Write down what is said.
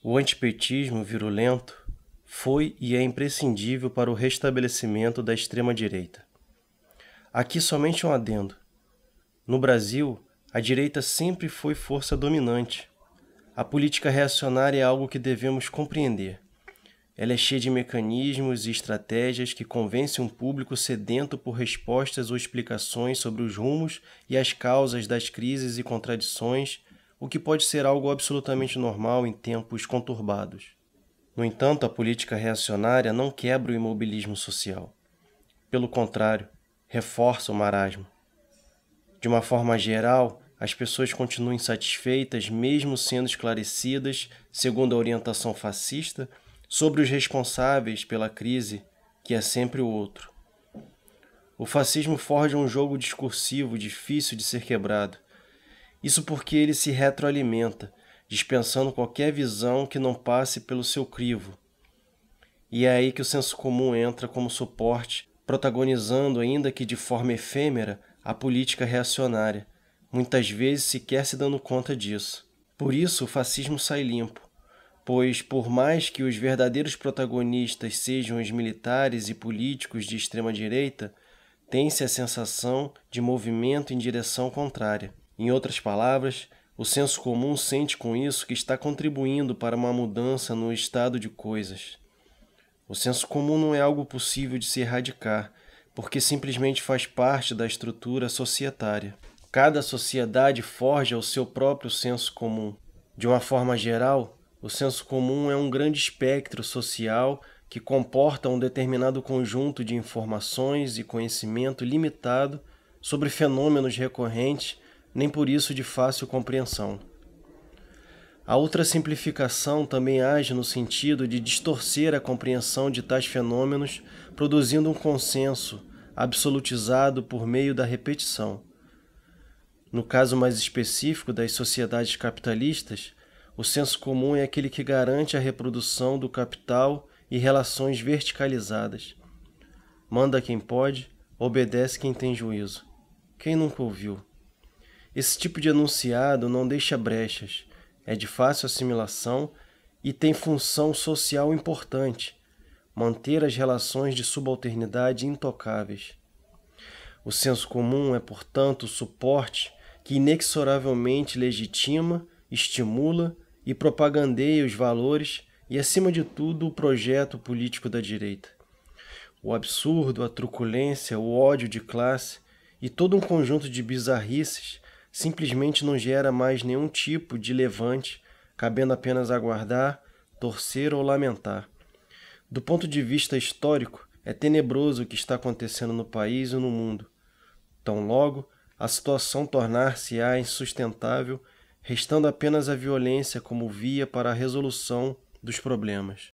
O antipetismo virulento foi e é imprescindível para o restabelecimento da extrema-direita. Aqui somente um adendo. No Brasil, a direita sempre foi força dominante. A política reacionária é algo que devemos compreender. Ela é cheia de mecanismos e estratégias que convencem um público sedento por respostas ou explicações sobre os rumos e as causas das crises e contradições o que pode ser algo absolutamente normal em tempos conturbados. No entanto, a política reacionária não quebra o imobilismo social. Pelo contrário, reforça o marasmo. De uma forma geral, as pessoas continuam insatisfeitas, mesmo sendo esclarecidas, segundo a orientação fascista, sobre os responsáveis pela crise, que é sempre o outro. O fascismo forja um jogo discursivo difícil de ser quebrado, isso porque ele se retroalimenta, dispensando qualquer visão que não passe pelo seu crivo. E é aí que o senso comum entra como suporte, protagonizando, ainda que de forma efêmera, a política reacionária, muitas vezes sequer se dando conta disso. Por isso o fascismo sai limpo, pois, por mais que os verdadeiros protagonistas sejam os militares e políticos de extrema-direita, tem-se a sensação de movimento em direção contrária. Em outras palavras, o senso comum sente com isso que está contribuindo para uma mudança no estado de coisas. O senso comum não é algo possível de se erradicar, porque simplesmente faz parte da estrutura societária. Cada sociedade forja o seu próprio senso comum. De uma forma geral, o senso comum é um grande espectro social que comporta um determinado conjunto de informações e conhecimento limitado sobre fenômenos recorrentes nem por isso de fácil compreensão. A outra simplificação também age no sentido de distorcer a compreensão de tais fenômenos, produzindo um consenso absolutizado por meio da repetição. No caso mais específico das sociedades capitalistas, o senso comum é aquele que garante a reprodução do capital e relações verticalizadas. Manda quem pode, obedece quem tem juízo. Quem nunca ouviu? Esse tipo de enunciado não deixa brechas, é de fácil assimilação e tem função social importante manter as relações de subalternidade intocáveis. O senso comum é, portanto, o suporte que inexoravelmente legitima, estimula e propagandeia os valores e, acima de tudo, o projeto político da direita. O absurdo, a truculência, o ódio de classe e todo um conjunto de bizarrices simplesmente não gera mais nenhum tipo de levante, cabendo apenas aguardar, torcer ou lamentar. Do ponto de vista histórico, é tenebroso o que está acontecendo no país e no mundo. Tão logo, a situação tornar-se-á insustentável, restando apenas a violência como via para a resolução dos problemas.